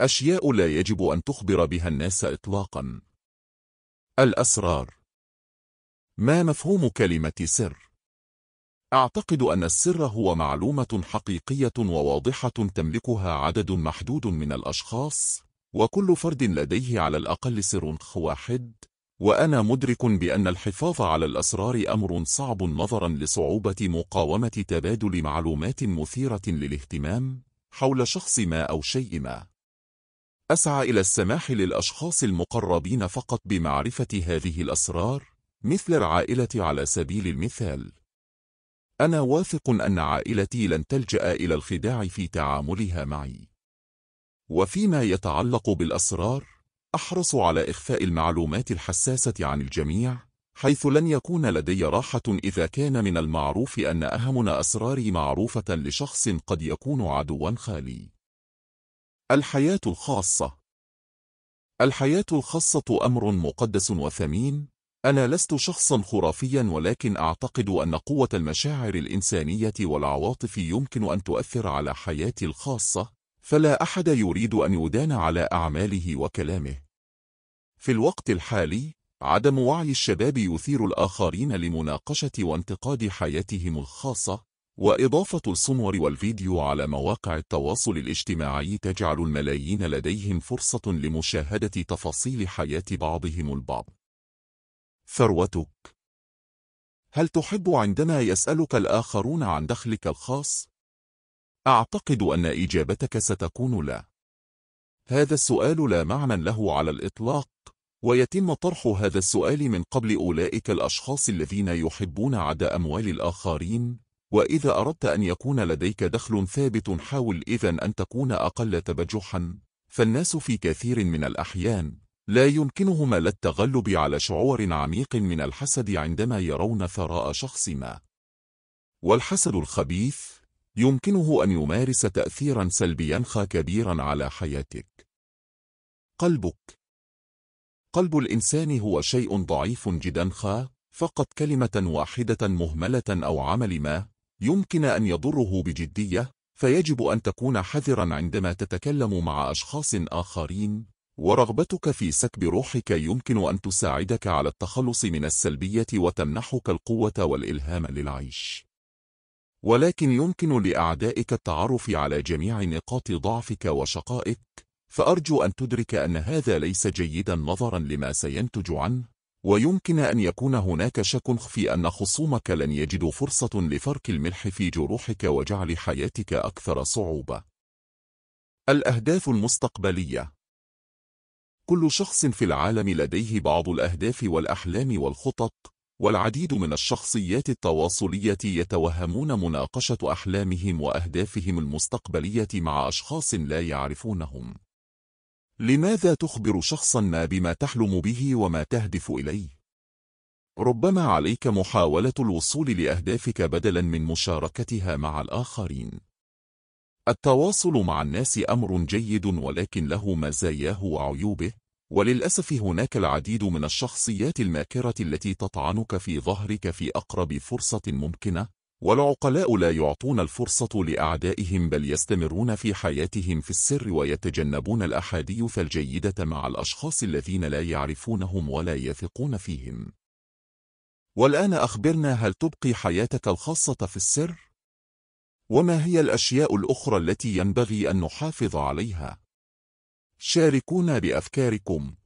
أشياء لا يجب أن تخبر بها الناس إطلاقا الأسرار ما مفهوم كلمة سر؟ أعتقد أن السر هو معلومة حقيقية وواضحة تملكها عدد محدود من الأشخاص وكل فرد لديه على الأقل سر واحد وأنا مدرك بأن الحفاظ على الأسرار أمر صعب نظرا لصعوبة مقاومة تبادل معلومات مثيرة للاهتمام حول شخص ما أو شيء ما أسعى إلى السماح للأشخاص المقربين فقط بمعرفة هذه الأسرار مثل العائلة على سبيل المثال أنا واثق أن عائلتي لن تلجأ إلى الخداع في تعاملها معي وفيما يتعلق بالأسرار أحرص على إخفاء المعلومات الحساسة عن الجميع حيث لن يكون لدي راحة إذا كان من المعروف أن أهمنا أسراري معروفة لشخص قد يكون عدوا خالي الحياة الخاصة الحياة الخاصة أمر مقدس وثمين أنا لست شخصا خرافيا ولكن أعتقد أن قوة المشاعر الإنسانية والعواطف يمكن أن تؤثر على حياتي الخاصة فلا أحد يريد أن يدان على أعماله وكلامه في الوقت الحالي عدم وعي الشباب يثير الآخرين لمناقشة وانتقاد حياتهم الخاصة وإضافة الصور والفيديو على مواقع التواصل الاجتماعي تجعل الملايين لديهم فرصة لمشاهدة تفاصيل حياة بعضهم البعض. ثروتك هل تحب عندما يسألك الآخرون عن دخلك الخاص؟ أعتقد أن إجابتك ستكون لا. هذا السؤال لا معنى له على الإطلاق، ويتم طرح هذا السؤال من قبل أولئك الأشخاص الذين يحبون عد أموال الآخرين وإذا أردت أن يكون لديك دخل ثابت حاول إذا أن تكون أقل تبجحا فالناس في كثير من الأحيان لا يمكنهم لا التغلب على شعور عميق من الحسد عندما يرون ثراء شخص ما والحسد الخبيث يمكنه أن يمارس تأثيرا سلبيا كبيرا على حياتك قلبك قلب الإنسان هو شيء ضعيف جدا خا فقط كلمة واحدة مهملة أو عمل ما يمكن أن يضره بجدية فيجب أن تكون حذرا عندما تتكلم مع أشخاص آخرين ورغبتك في سكب روحك يمكن أن تساعدك على التخلص من السلبية وتمنحك القوة والإلهام للعيش ولكن يمكن لأعدائك التعرف على جميع نقاط ضعفك وشقائك فأرجو أن تدرك أن هذا ليس جيدا نظرا لما سينتج عنه ويمكن أن يكون هناك شك في أن خصومك لن يجدوا فرصة لفرك الملح في جروحك وجعل حياتك أكثر صعوبة. الأهداف المستقبلية كل شخص في العالم لديه بعض الأهداف والأحلام والخطط، والعديد من الشخصيات التواصلية يتوهمون مناقشة أحلامهم وأهدافهم المستقبلية مع أشخاص لا يعرفونهم. لماذا تخبر شخصا ما بما تحلم به وما تهدف إليه؟ ربما عليك محاولة الوصول لأهدافك بدلا من مشاركتها مع الآخرين التواصل مع الناس أمر جيد ولكن له مزاياه وعيوبه وللأسف هناك العديد من الشخصيات الماكرة التي تطعنك في ظهرك في أقرب فرصة ممكنة والعقلاء لا يعطون الفرصة لأعدائهم بل يستمرون في حياتهم في السر ويتجنبون الأحاديث الجيدة مع الأشخاص الذين لا يعرفونهم ولا يثقون فيهم والآن أخبرنا هل تبقي حياتك الخاصة في السر؟ وما هي الأشياء الأخرى التي ينبغي أن نحافظ عليها؟ شاركونا بأفكاركم